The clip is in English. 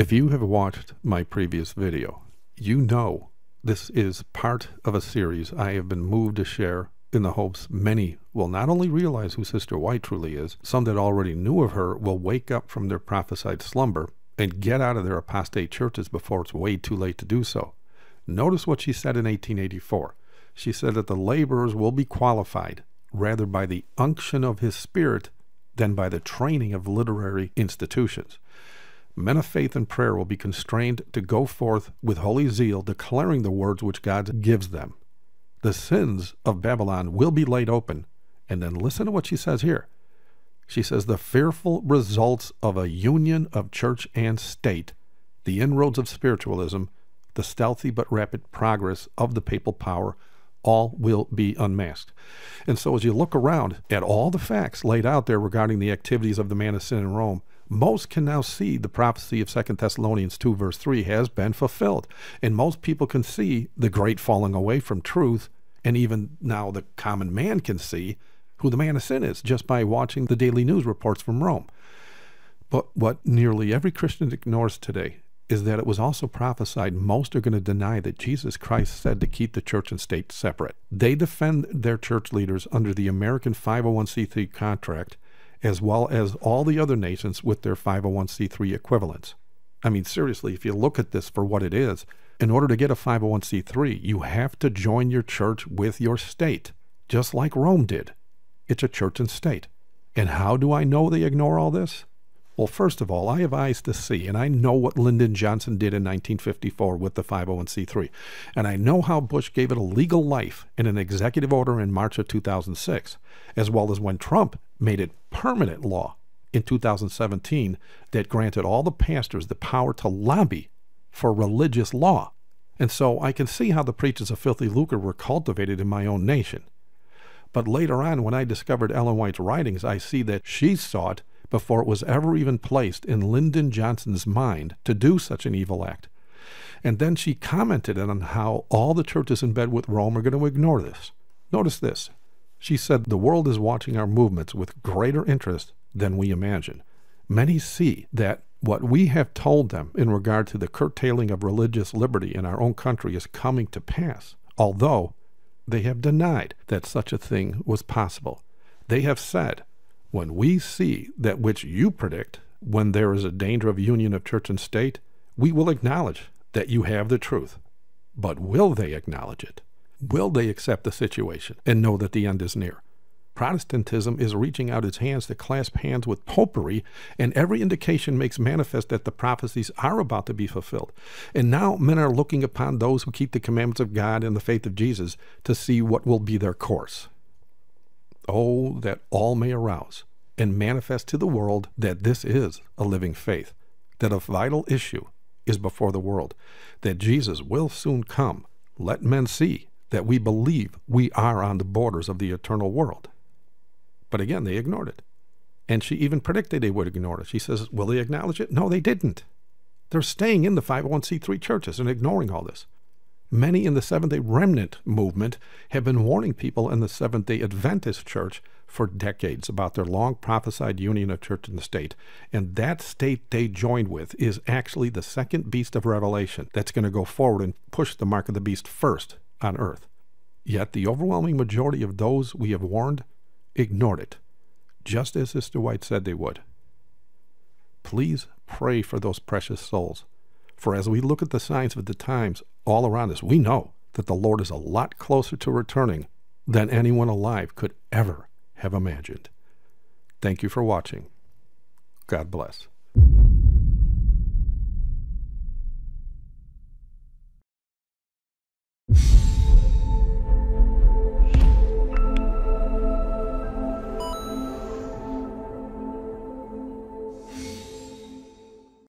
If you have watched my previous video, you know this is part of a series I have been moved to share in the hopes many will not only realize who Sister White truly is, some that already knew of her will wake up from their prophesied slumber and get out of their apostate churches before it's way too late to do so. Notice what she said in 1884. She said that the laborers will be qualified rather by the unction of his spirit than by the training of literary institutions men of faith and prayer will be constrained to go forth with holy zeal, declaring the words which God gives them. The sins of Babylon will be laid open. And then listen to what she says here. She says, The fearful results of a union of church and state, the inroads of spiritualism, the stealthy but rapid progress of the papal power, all will be unmasked. And so, as you look around at all the facts laid out there regarding the activities of the man of sin in Rome, most can now see the prophecy of Second Thessalonians 2, verse 3 has been fulfilled. And most people can see the great falling away from truth. And even now, the common man can see who the man of sin is just by watching the daily news reports from Rome. But what nearly every Christian ignores today is that it was also prophesied most are going to deny that Jesus Christ said to keep the church and state separate. They defend their church leaders under the American 501c3 contract as well as all the other nations with their 501c3 equivalents. I mean, seriously, if you look at this for what it is, in order to get a 501c3, you have to join your church with your state, just like Rome did. It's a church and state. And how do I know they ignore all this? Well, first of all, I have eyes to see, and I know what Lyndon Johnson did in 1954 with the 501c3. And I know how Bush gave it a legal life in an executive order in March of 2006, as well as when Trump made it permanent law in 2017 that granted all the pastors the power to lobby for religious law. And so I can see how the preachers of filthy lucre were cultivated in my own nation. But later on, when I discovered Ellen White's writings, I see that she sought before it was ever even placed in Lyndon Johnson's mind to do such an evil act. And then she commented on how all the churches in bed with Rome are going to ignore this. Notice this. She said, The world is watching our movements with greater interest than we imagine. Many see that what we have told them in regard to the curtailing of religious liberty in our own country is coming to pass, although they have denied that such a thing was possible. They have said when we see that which you predict, when there is a danger of union of church and state, we will acknowledge that you have the truth. But will they acknowledge it? Will they accept the situation and know that the end is near? Protestantism is reaching out its hands to clasp hands with popery, and every indication makes manifest that the prophecies are about to be fulfilled. And now men are looking upon those who keep the commandments of God and the faith of Jesus to see what will be their course. Oh, that all may arouse and manifest to the world that this is a living faith, that a vital issue is before the world, that Jesus will soon come. Let men see that we believe we are on the borders of the eternal world. But again, they ignored it. And she even predicted they would ignore it. She says, Will they acknowledge it? No, they didn't. They're staying in the 501c3 churches and ignoring all this. Many in the Seventh day Remnant movement have been warning people in the Seventh day Adventist Church for decades about their long prophesied union of church and state. And that state they joined with is actually the second beast of Revelation that's going to go forward and push the mark of the beast first on earth. Yet the overwhelming majority of those we have warned ignored it, just as Sister White said they would. Please pray for those precious souls. For as we look at the signs of the times all around us, we know that the Lord is a lot closer to returning than anyone alive could ever have imagined. Thank you for watching. God bless.